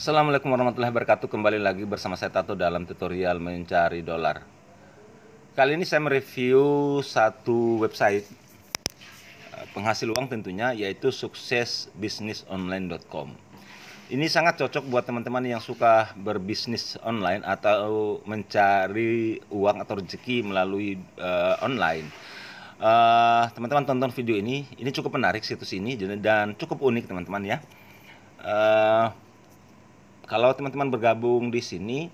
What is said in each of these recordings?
Assalamualaikum warahmatullahi wabarakatuh Kembali lagi bersama saya Tato dalam tutorial mencari dolar Kali ini saya mereview satu website eh, Penghasil uang tentunya yaitu suksesbisnisonline.com Ini sangat cocok buat teman-teman yang suka berbisnis online Atau mencari uang atau rezeki melalui uh, online eh, Teman-teman uh, tonton video ini Ini cukup menarik situs ini dan cukup unik teman-teman ya uh, kalau teman-teman bergabung di sini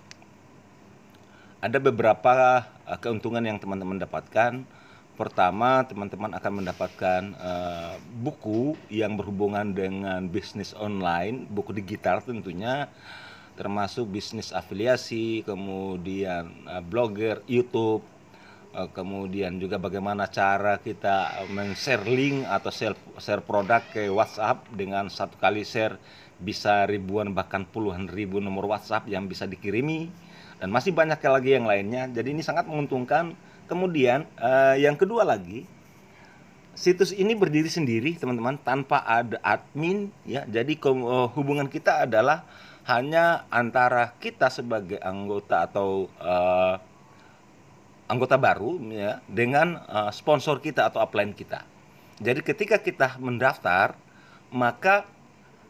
ada beberapa eh, keuntungan yang teman-teman dapatkan. Pertama, teman-teman akan mendapatkan eh, buku yang berhubungan dengan bisnis online, buku digital tentunya, termasuk bisnis afiliasi, kemudian eh, blogger, YouTube, kemudian juga bagaimana cara kita men-share link atau share, share produk ke WhatsApp dengan satu kali share bisa ribuan bahkan puluhan ribu nomor WhatsApp yang bisa dikirimi dan masih banyak lagi yang lainnya. Jadi ini sangat menguntungkan. Kemudian eh, yang kedua lagi situs ini berdiri sendiri teman-teman tanpa ada admin ya. Jadi eh, hubungan kita adalah hanya antara kita sebagai anggota atau eh, anggota baru ya dengan eh, sponsor kita atau upline kita. Jadi ketika kita mendaftar maka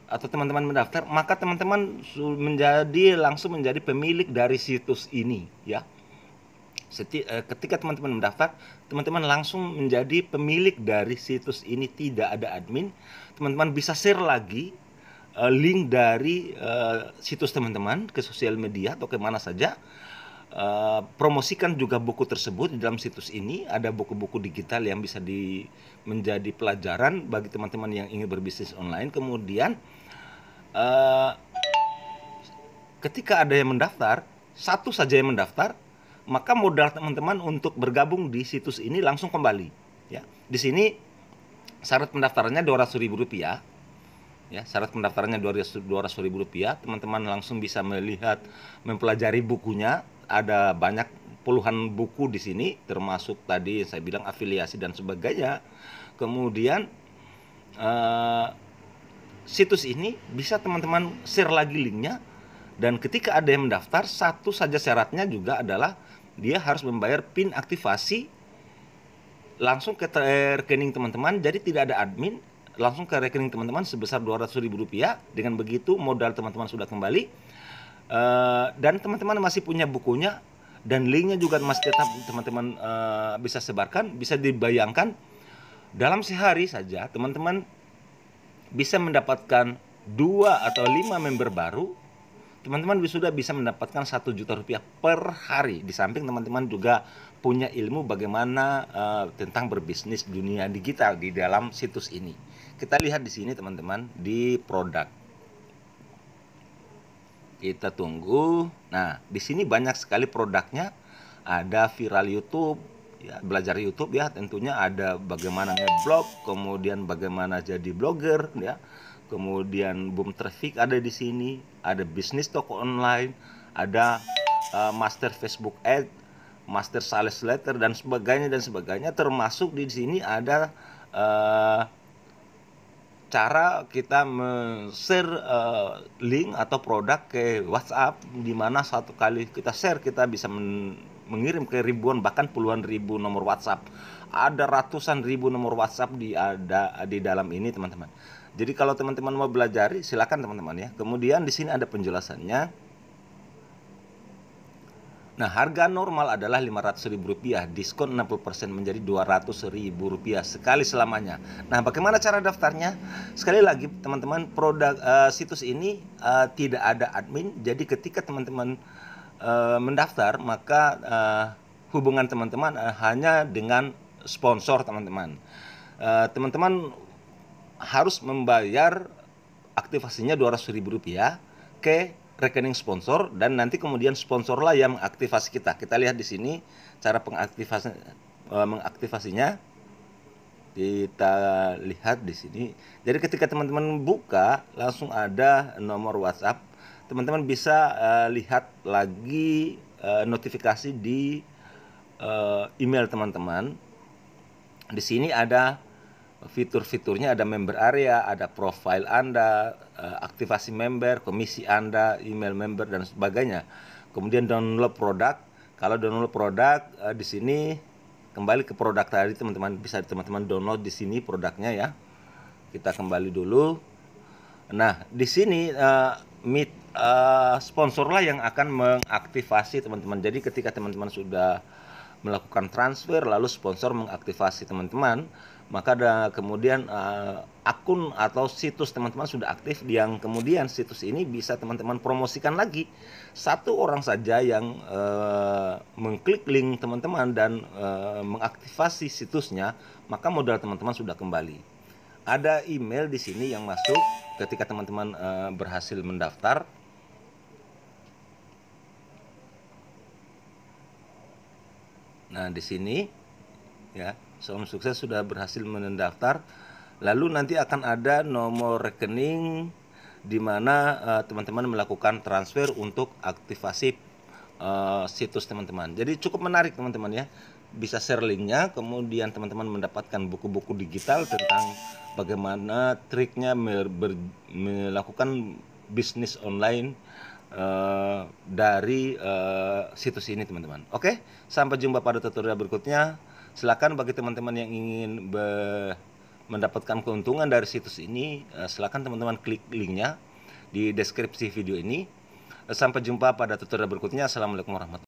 atau teman-teman mendaftar, maka teman-teman menjadi langsung menjadi pemilik dari situs ini, ya. Seti, eh, ketika teman-teman mendaftar, teman-teman langsung menjadi pemilik dari situs ini tidak ada admin. Teman-teman bisa share lagi eh, link dari eh, situs teman-teman ke sosial media atau kemana saja. Uh, promosikan juga buku tersebut di dalam situs ini ada buku-buku digital yang bisa di menjadi pelajaran bagi teman-teman yang ingin berbisnis online kemudian Eh, ketika ada yang mendaftar satu saja yang mendaftar maka modal teman-teman untuk bergabung di situs ini langsung kembali ya di sini syarat pendaftarannya dua ratus ribu rupiah ya syarat pendaftarannya dua ratus ribu rupiah teman-teman langsung bisa melihat mempelajari bukunya ada banyak puluhan buku di sini termasuk tadi saya bilang afiliasi dan sebagainya kemudian eh, situs ini bisa teman-teman share lagi linknya dan ketika ada yang mendaftar satu saja syaratnya juga adalah dia harus membayar pin aktivasi langsung ke eh, rekening teman-teman jadi tidak ada admin langsung ke rekening teman-teman sebesar ribu rupiah dengan begitu modal teman-teman sudah kembali eh, dan teman-teman masih punya bukunya dan linknya juga masih tetap teman-teman eh, bisa sebarkan bisa dibayangkan dalam sehari saja teman-teman bisa mendapatkan dua atau lima member baru, teman-teman sudah bisa mendapatkan satu juta rupiah per hari. Di samping teman-teman juga punya ilmu bagaimana uh, tentang berbisnis dunia digital di dalam situs ini. Kita lihat di sini teman-teman di produk. Kita tunggu. Nah, di sini banyak sekali produknya. Ada viral YouTube, Ya, belajar YouTube ya tentunya ada bagaimana ngeblog, kemudian bagaimana jadi blogger ya. Kemudian boom traffic ada di sini, ada bisnis toko online, ada uh, master Facebook ad, master sales letter dan sebagainya dan sebagainya termasuk di sini ada uh, cara kita share uh, eh, link atau produk ke WhatsApp di mana satu kali kita share kita bisa men mengirim ke ribuan bahkan puluhan ribu nomor WhatsApp. Ada ratusan ribu nomor WhatsApp di ada di dalam ini teman-teman. Jadi kalau teman-teman mau belajar, silakan teman-teman ya. Kemudian di sini ada penjelasannya. Nah, harga normal adalah Rp500.000, diskon 60% menjadi Rp200.000 sekali selamanya. Nah, bagaimana cara daftarnya? Sekali lagi, teman-teman, produk uh, situs ini uh, tidak ada admin, jadi ketika teman-teman Eh, mendaftar maka uh, hubungan teman-teman uh, hanya dengan sponsor teman-teman. teman teman-teman harus membayar aktivasinya ribu rupiah ke rekening sponsor dan nanti kemudian sponsorlah yang mengaktifasi kita. Kita lihat di sini cara pengaktifasi uh, mengaktifasinya. Kita lihat di sini. Jadi ketika teman-teman buka langsung ada nomor WhatsApp teman-teman bisa uh, lihat lagi uh, notifikasi di uh, email teman-teman. Di sini ada fitur-fiturnya ada member area, ada profile Anda, uh, aktivasi member, komisi Anda, email member dan sebagainya. Kemudian download produk. Kalau download produk uh, di sini kembali ke produk tadi teman-teman bisa teman-teman download di sini produknya ya. Kita kembali dulu. Nah, di sini meet uh, lah yang akan mengaktifasi teman-teman. Jadi ketika teman-teman sudah melakukan transfer lalu sponsor mengaktifasi teman-teman, maka ada kemudian uh, akun atau situs teman-teman sudah aktif yang kemudian situs ini bisa teman-teman promosikan lagi. Satu orang saja yang uh, mengklik link teman-teman dan uh, mengaktifasi situsnya, maka modal teman-teman sudah kembali ada email di sini yang masuk ketika teman-teman uh, berhasil mendaftar Nah, di sini ya, Salam Sukses sudah berhasil mendaftar. Lalu nanti akan ada nomor rekening di mana eh, teman-teman melakukan transfer untuk aktivasi uh, situs teman-teman. Jadi cukup menarik teman-teman ya bisa share linknya kemudian teman-teman mendapatkan buku-buku digital tentang bagaimana triknya melakukan bisnis online uh, dari uh, situs ini teman-teman oke okay? sampai jumpa pada tutorial berikutnya silakan bagi teman-teman yang ingin mendapatkan keuntungan dari situs ini uh, silakan teman-teman klik linknya di deskripsi video ini sampai jumpa pada tutorial berikutnya assalamualaikum warahmatullahi